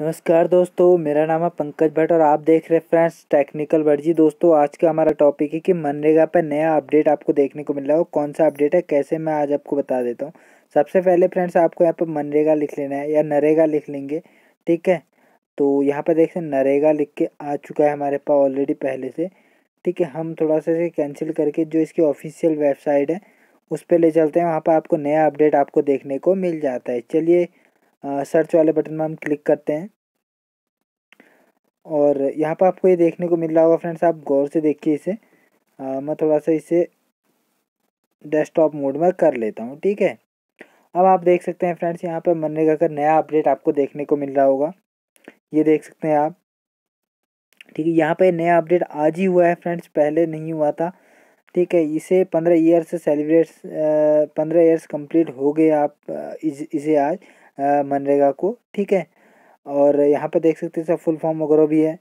नमस्कार दोस्तों मेरा नाम है पंकज भट्ट और आप देख रहे हैं फ्रेंड्स टेक्निकल वर्जी दोस्तों आज का हमारा टॉपिक है कि मनरेगा पर नया अपडेट आपको देखने को मिल रहा है कौन सा अपडेट है कैसे मैं आज आपको बता देता हूँ सबसे पहले फ्रेंड्स आपको यहाँ पर मनरेगा लिख लेना है या नरेगा लिख लेंगे ठीक है तो यहाँ पर देख नरेगा लिख के आ चुका है हमारे पास ऑलरेडी पहले से ठीक है हम थोड़ा सा इसे कैंसिल करके जो इसकी ऑफिशियल वेबसाइट है उस पर ले चलते हैं वहाँ पर आपको नया अपडेट आपको देखने को मिल जाता है चलिए सर्च वाले बटन में हम क्लिक करते हैं और यहाँ पर आपको ये देखने को मिल रहा होगा फ्रेंड्स आप गौर से देखिए इसे आ, मैं थोड़ा सा इसे डेस्कटॉप मोड में कर लेता हूँ ठीक है अब आप देख सकते हैं फ्रेंड्स यहाँ पर मनरेगा का नया अपडेट आपको देखने को मिल रहा होगा ये देख सकते हैं आप ठीक है यहाँ पर नया अपडेट आज ही हुआ है फ्रेंड्स पहले नहीं हुआ था ठीक है इसे पंद्रह ईयर्स सेलिब्रेट्स सेलिब्रेट पंद्रह ईयर्स कंप्लीट हो गए आप इस, इसे आज मनरेगा को ठीक है और यहाँ पर देख सकते हैं फुल फॉर्म वगैरह भी है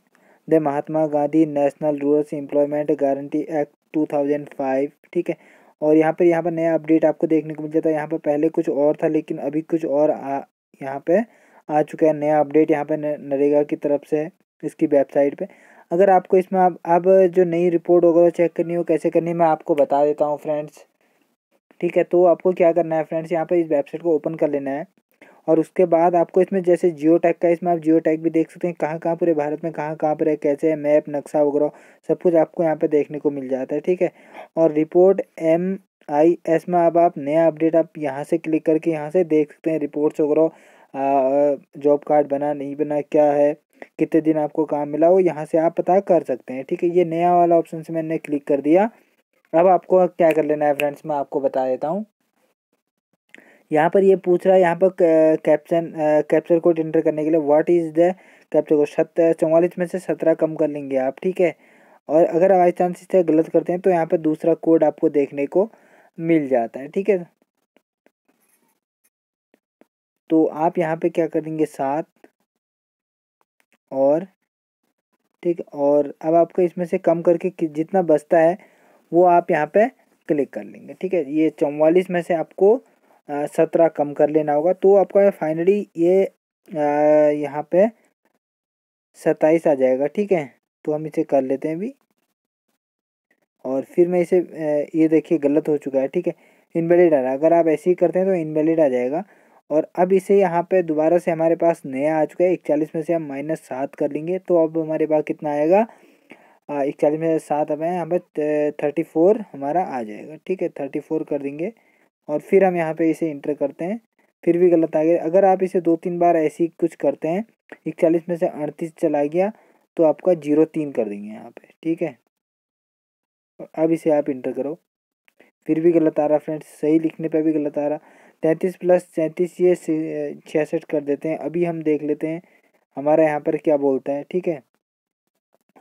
the Mahatma Gandhi national rurals employment guarantee act two thousand five ठीक है और यहाँ पर यहाँ पर नया अपडेट आपको देखने को मिल जाता है यहाँ पर पहले कुछ और था लेकिन अभी कुछ और आ यहाँ पर आ चुका है नया अपडेट यहाँ पर नरेगा की तरफ से इसकी वेबसाइट पे अगर आपको इसमें आप अब जो नई रिपोर्ट वगैरह चेक करनी हो कैसे करनी है मैं आपको बता देता हूँ फ्रेंड्स ठीक है तो आपको क्या करना है फ्रेंड्स यहाँ पर इस वेबसाइट को ओपन कर लेना है और उसके बाद आपको इसमें जैसे जियो टैग का इसमें आप जियो टैग भी देख सकते हैं कहाँ कहाँ पूरे भारत में कहाँ कहाँ पर है कैसे है मैप नक्शा वगैरह सब कुछ आपको यहाँ पर देखने को मिल जाता है ठीक है और रिपोर्ट एम आई एस में अब आप नया अपडेट आप यहाँ से क्लिक करके यहाँ से देख सकते हैं रिपोर्ट्स वगैरह जॉब कार्ड बना नहीं बना क्या है कितने दिन आपको काम मिला वो यहाँ से आप पता कर सकते हैं ठीक है ये नया वाला ऑप्शन से मैंने क्लिक कर दिया अब आपको क्या कर लेना है फ्रेंड्स मैं आपको बता देता हूँ यहाँ पर ये पूछ रहा है यहाँ पर कैप्शन कैप्चर कोड एंटर करने के लिए what is the captcha code सत चौवालीस में से सत्रह कम कर लेंगे आप ठीक है और अगर बाई चांस इससे गलत करते हैं तो यहाँ पर दूसरा कोड आपको देखने को मिल जाता है ठीक है तो आप यहाँ पे क्या करेंगे सात और ठीक और अब आपको इसमें से कम करके जितना बचता है वो आप यहाँ पे क्लिक कर लेंगे ठीक है ये चौवालीस में से आपको सत्रह कम कर लेना होगा तो आपका फाइनली ये यहाँ पे सत्ताईस आ जाएगा ठीक है तो हम इसे कर लेते हैं अभी और फिर मैं इसे ये देखिए गलत हो चुका है ठीक है इनवेलिड आ रहा है अगर आप ऐसे ही करते हैं तो इनवेलिड आ जाएगा और अब इसे यहाँ पे दोबारा से हमारे पास नया आ चुका है इकचालीस में से हम माइनस सात कर लेंगे तो अब हमारे पास कितना आएगा इकचालीस में से सात अब यहाँ पर थर्टी फोर हमारा आ जाएगा ठीक है थर्टी फोर कर देंगे और फिर हम यहाँ पे इसे इंटर करते हैं फिर भी गलत आ गया अगर आप इसे दो तीन बार ऐसे ही कुछ करते हैं इकचालीस में से अड़तीस चला गया तो आपका जीरो तीन कर देंगे यहाँ पे ठीक है अब इसे आप इंटर करो फिर भी गलत आ रहा फ्रेंड्स सही लिखने पे भी गलत आ रहा तैंतीस प्लस सैंतीस ये छियासठ कर देते हैं अभी हम देख लेते हैं हमारा यहाँ पर क्या बोलता है ठीक है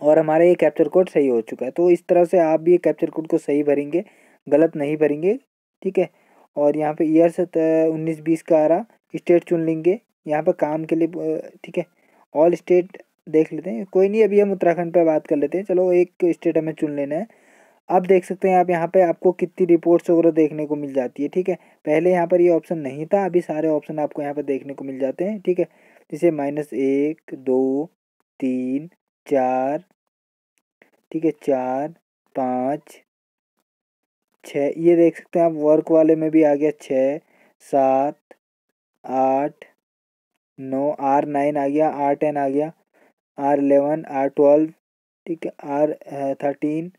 और हमारा ये कैप्चर कोड सही हो चुका है तो इस तरह से आप भी ये कैप्चर कोड को सही भरेंगे गलत नहीं भरेंगे ठीक है और यहाँ पे ईयर से उन्नीस बीस का आ रहा स्टेट चुन लेंगे यहाँ पर काम के लिए ठीक है ऑल स्टेट देख लेते हैं कोई नहीं अभी हम उत्तराखंड पर बात कर लेते हैं चलो एक स्टेट हमें चुन लेना है अब देख सकते हैं आप यहाँ पे आपको कितनी रिपोर्ट्स वगैरह देखने को मिल जाती है ठीक है पहले यहाँ पर ये यह ऑप्शन नहीं था अभी सारे ऑप्शन आपको यहाँ पर देखने को मिल जाते हैं ठीक है जैसे माइनस एक दो तीन चार ठीक है चार पाँच छः ये देख सकते हैं आप वर्क वाले में भी आ गया छः सात आठ नौ आर नाइन आ गया आर टेन आ गया आर एलेवन आर ट्वेल्व ठीक है आर थर्टीन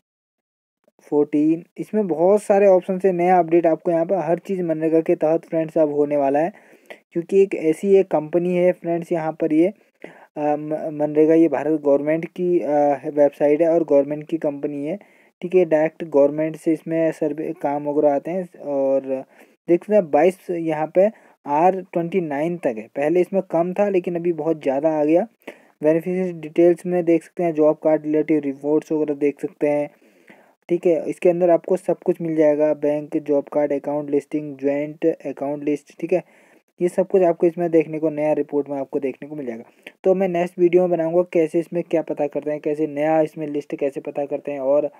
फोर्टीन इसमें बहुत सारे ऑप्शन से नया अपडेट आपको यहाँ पर हर चीज़ मनरेगा के तहत फ्रेंड्स अब होने वाला है क्योंकि एक ऐसी एक कंपनी है फ्रेंड्स यहाँ पर ये मनरेगा ये भारत गवर्नमेंट की वेबसाइट है और गवर्नमेंट की कंपनी है ठीक है डायरेक्ट गवर्नमेंट से इसमें सर्वे काम वगैरह आते हैं और देख सकते हैं बाईस यहाँ पे आर ट्वेंटी नाइन तक है पहले इसमें कम था लेकिन अभी बहुत ज़्यादा आ गया बेनिफिशियरी डिटेल्स में देख सकते हैं जॉब कार्ड रिलेटिव रिपोर्ट्स वगैरह देख सकते हैं ठीक है इसके अंदर आपको सब कुछ मिल जाएगा bank job card account listing joint account list ठीक है ये सब कुछ आपको इसमें देखने को नया रिपोर्ट में आपको देखने को मिल जाएगा तो मैं नेक्स्ट वीडियो में बनाऊंगा कैसे इसमें क्या पता करते हैं कैसे नया इसमें लिस्ट कैसे पता करते हैं और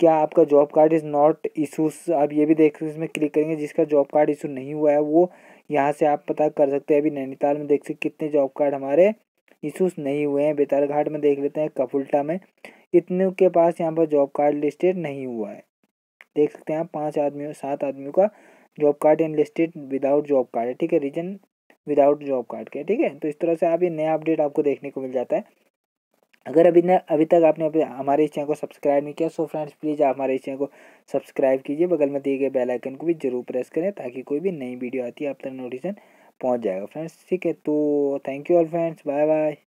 क्या आपका job card is not issues आप ये भी देख इसमें क्लिक करेंगे जिसका जॉब कार्ड इशू नहीं हुआ है वो यहाँ से आप पता कर सकते हैं अभी नैनीताल में देख सकते कितने जॉब कार्ड हमारे इशूज नहीं हुए हैं बेतालघाट में देख लेते हैं कफुलटा में इतने के पास यहाँ पर जॉब कार्ड लिस्टेड नहीं हुआ है देख सकते हैं आप पाँच आदमियों सात आदमियों का job card in listed without job card है ठीक है रीजन विदाउट जॉब कार्ड के ठीक है तो इस तरह से आप ये नया अपडेट आपको देखने को मिल जाता है अगर अभी न अभी तक आपने हमारे इस चैनल को सब्सक्राइब नहीं किया सो फ्रेंड्स प्लीज़ आप हमारे इस चैनल को सब्सक्राइब कीजिए बगल में दिए गए बेल आइकन को भी जरूर प्रेस करें ताकि कोई भी नई वीडियो आती है आप तक नोटिफिकेशन पहुंच जाएगा फ्रेंड्स ठीक है तो thank you all friends bye bye